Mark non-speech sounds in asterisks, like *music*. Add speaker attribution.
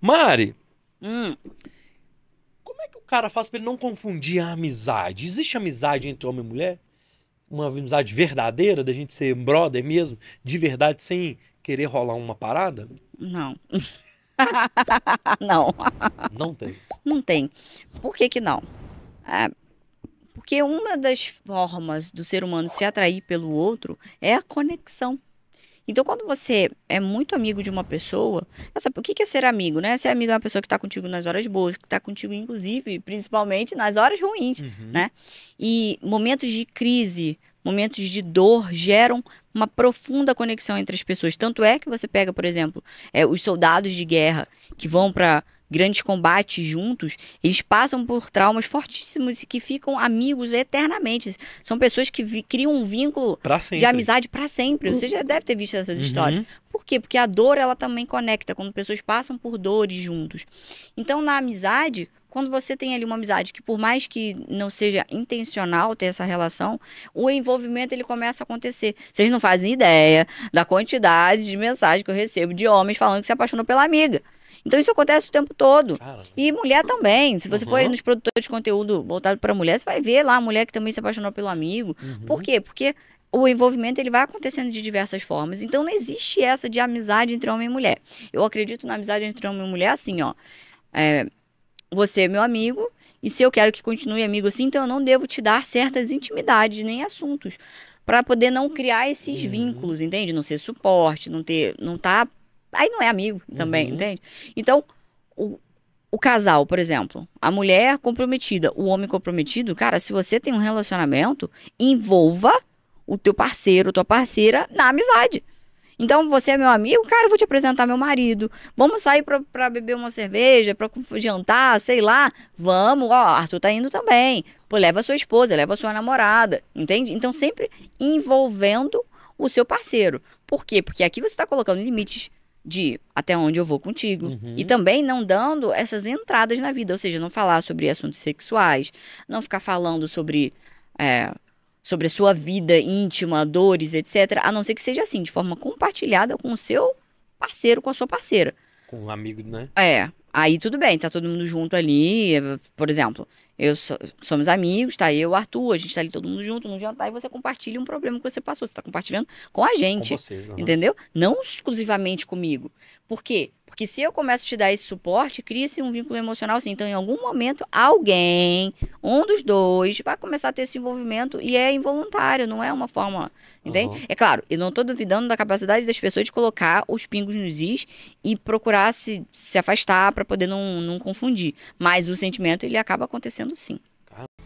Speaker 1: Mari, hum. como é que o cara faz para ele não confundir a amizade? Existe amizade entre homem e mulher? Uma amizade verdadeira, da gente ser brother mesmo, de verdade, sem querer rolar uma parada? Não. *laughs* não. Não tem. Não tem. Por que que não? É, porque uma das formas do ser humano se atrair pelo outro é a conexão. Então, quando você é muito amigo de uma pessoa, essa, o que é ser amigo, né? Ser amigo é uma pessoa que está contigo nas horas boas, que está contigo, inclusive, principalmente nas horas ruins, uhum. né? E momentos de crise, momentos de dor geram uma profunda conexão entre as pessoas. Tanto é que você pega, por exemplo, é, os soldados de guerra que vão para grandes combates juntos, eles passam por traumas fortíssimos e que ficam amigos eternamente. São pessoas que vi, criam um vínculo de amizade para sempre. Você já deve ter visto essas uhum. histórias. Por quê? Porque a dor ela também conecta quando pessoas passam por dores juntos. Então, na amizade, quando você tem ali uma amizade que por mais que não seja intencional ter essa relação, o envolvimento ele começa a acontecer. Vocês não fazem ideia da quantidade de mensagem que eu recebo de homens falando que se apaixonou pela amiga. Então isso acontece o tempo todo. E mulher também. Se você uhum. for nos produtores de conteúdo voltado para mulher, você vai ver lá a mulher que também se apaixonou pelo amigo. Uhum. Por quê? Porque o envolvimento ele vai acontecendo de diversas formas. Então não existe essa de amizade entre homem e mulher. Eu acredito na amizade entre homem e mulher assim, ó. É, você é meu amigo, e se eu quero que continue amigo assim, então eu não devo te dar certas intimidades nem assuntos para poder não criar esses uhum. vínculos, entende? Não ser suporte, não ter, não tá aí não é amigo também, uhum. entende? Então, o, o casal, por exemplo, a mulher comprometida, o homem comprometido, cara, se você tem um relacionamento, envolva o teu parceiro, tua parceira na amizade. Então, você é meu amigo, cara, eu vou te apresentar meu marido. Vamos sair pra, pra beber uma cerveja, pra jantar, sei lá. Vamos, ó, Arthur tá indo também. Pô, leva sua esposa, leva sua namorada, entende? Então, sempre envolvendo o seu parceiro. Por quê? Porque aqui você tá colocando limites de até onde eu vou contigo. Uhum. E também não dando essas entradas na vida, ou seja, não falar sobre assuntos sexuais, não ficar falando sobre. É, sobre a sua vida íntima, dores, etc. A não ser que seja assim, de forma compartilhada com o seu parceiro, com a sua parceira. Com um amigo, né? É. Aí tudo bem, tá todo mundo junto ali. Por exemplo, eu somos amigos, tá? Eu, Arthur, a gente tá ali todo mundo junto no jantar e você compartilha um problema que você passou. Você tá compartilhando com a gente. Com vocês, uhum. Entendeu? Não exclusivamente comigo. Por quê? Porque se eu começo a te dar esse suporte, cria-se um vínculo emocional sim. Então, em algum momento, alguém, um dos dois, vai começar a ter esse envolvimento e é involuntário, não é uma forma. Entende? Uhum. É claro, eu não estou duvidando da capacidade das pessoas de colocar os pingos nos is e procurar se, se afastar para poder não, não confundir. Mas o sentimento, ele acaba acontecendo sim. Caramba.